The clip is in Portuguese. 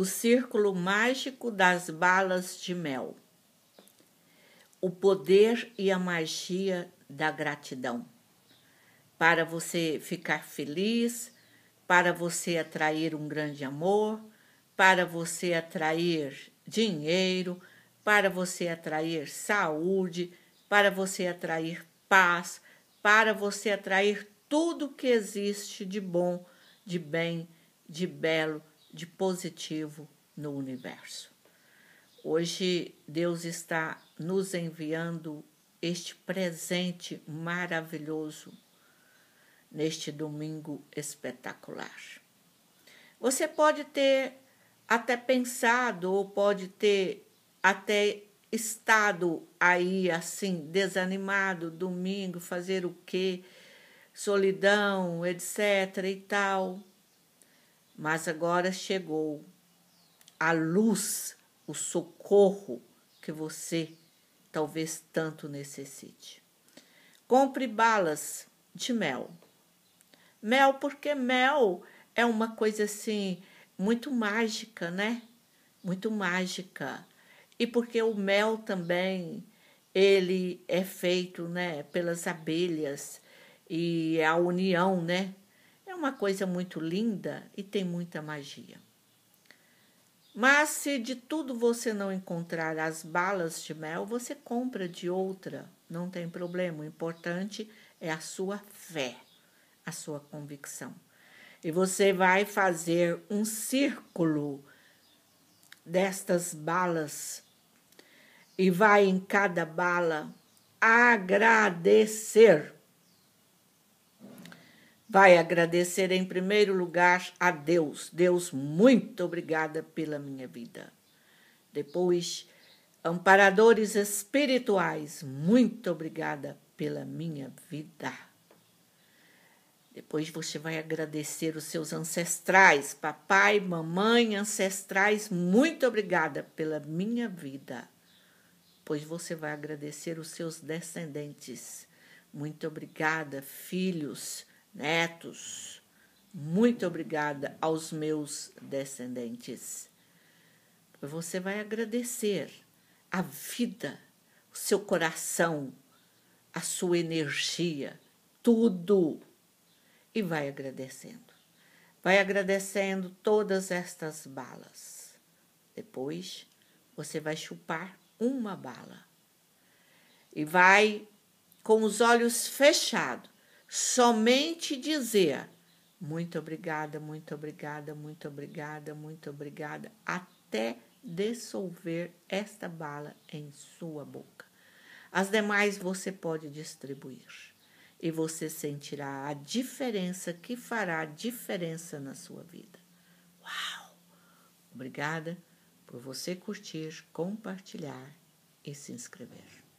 o círculo mágico das balas de mel, o poder e a magia da gratidão. Para você ficar feliz, para você atrair um grande amor, para você atrair dinheiro, para você atrair saúde, para você atrair paz, para você atrair tudo que existe de bom, de bem, de belo, de positivo no universo. Hoje, Deus está nos enviando este presente maravilhoso neste domingo espetacular. Você pode ter até pensado ou pode ter até estado aí assim desanimado domingo fazer o quê? Solidão, etc e tal. Mas agora chegou a luz, o socorro que você talvez tanto necessite. Compre balas de mel. Mel, porque mel é uma coisa assim muito mágica, né? Muito mágica. E porque o mel também ele é feito, né, pelas abelhas e é a união, né, uma coisa muito linda e tem muita magia. Mas se de tudo você não encontrar as balas de mel, você compra de outra, não tem problema. O importante é a sua fé, a sua convicção. E você vai fazer um círculo destas balas e vai em cada bala agradecer vai agradecer em primeiro lugar a Deus. Deus, muito obrigada pela minha vida. Depois, amparadores espirituais, muito obrigada pela minha vida. Depois você vai agradecer os seus ancestrais, papai, mamãe, ancestrais, muito obrigada pela minha vida. Pois você vai agradecer os seus descendentes. Muito obrigada, filhos netos. Muito obrigada aos meus descendentes. Você vai agradecer a vida, o seu coração, a sua energia, tudo. E vai agradecendo. Vai agradecendo todas estas balas. Depois, você vai chupar uma bala. E vai com os olhos fechados somente dizer muito obrigada, muito obrigada, muito obrigada, muito obrigada, até dissolver esta bala em sua boca. As demais você pode distribuir e você sentirá a diferença que fará diferença na sua vida. Uau! Obrigada por você curtir, compartilhar e se inscrever.